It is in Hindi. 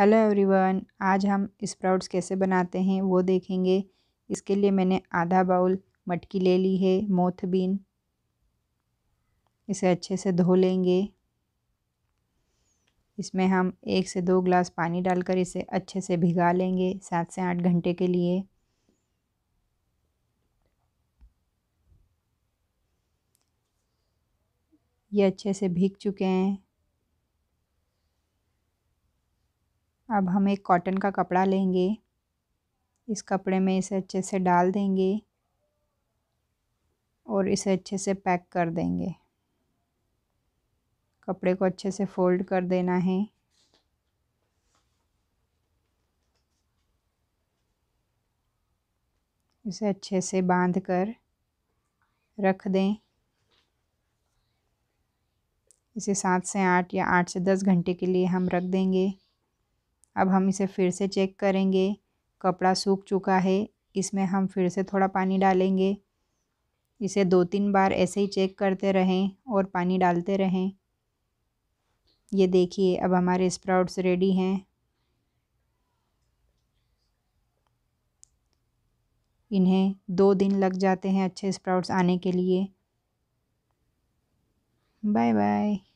हेलो एवरीवन आज हम स्प्राउट्स कैसे बनाते हैं वो देखेंगे इसके लिए मैंने आधा बाउल मटकी ले ली है मोथ बीन इसे अच्छे से धो लेंगे इसमें हम एक से दो ग्लास पानी डालकर इसे अच्छे से भिगा लेंगे सात से आठ घंटे के लिए ये अच्छे से भीग चुके हैं अब हम एक कॉटन का कपड़ा लेंगे इस कपड़े में इसे अच्छे से डाल देंगे और इसे अच्छे से पैक कर देंगे कपड़े को अच्छे से फोल्ड कर देना है इसे अच्छे से बांध कर रख दें इसे सात से आठ या आठ से दस घंटे के लिए हम रख देंगे अब हम इसे फिर से चेक करेंगे कपड़ा सूख चुका है इसमें हम फिर से थोड़ा पानी डालेंगे इसे दो तीन बार ऐसे ही चेक करते रहें और पानी डालते रहें ये देखिए अब हमारे स्प्राउट्स रेडी हैं इन्हें दो दिन लग जाते हैं अच्छे स्प्राउट्स आने के लिए बाय बाय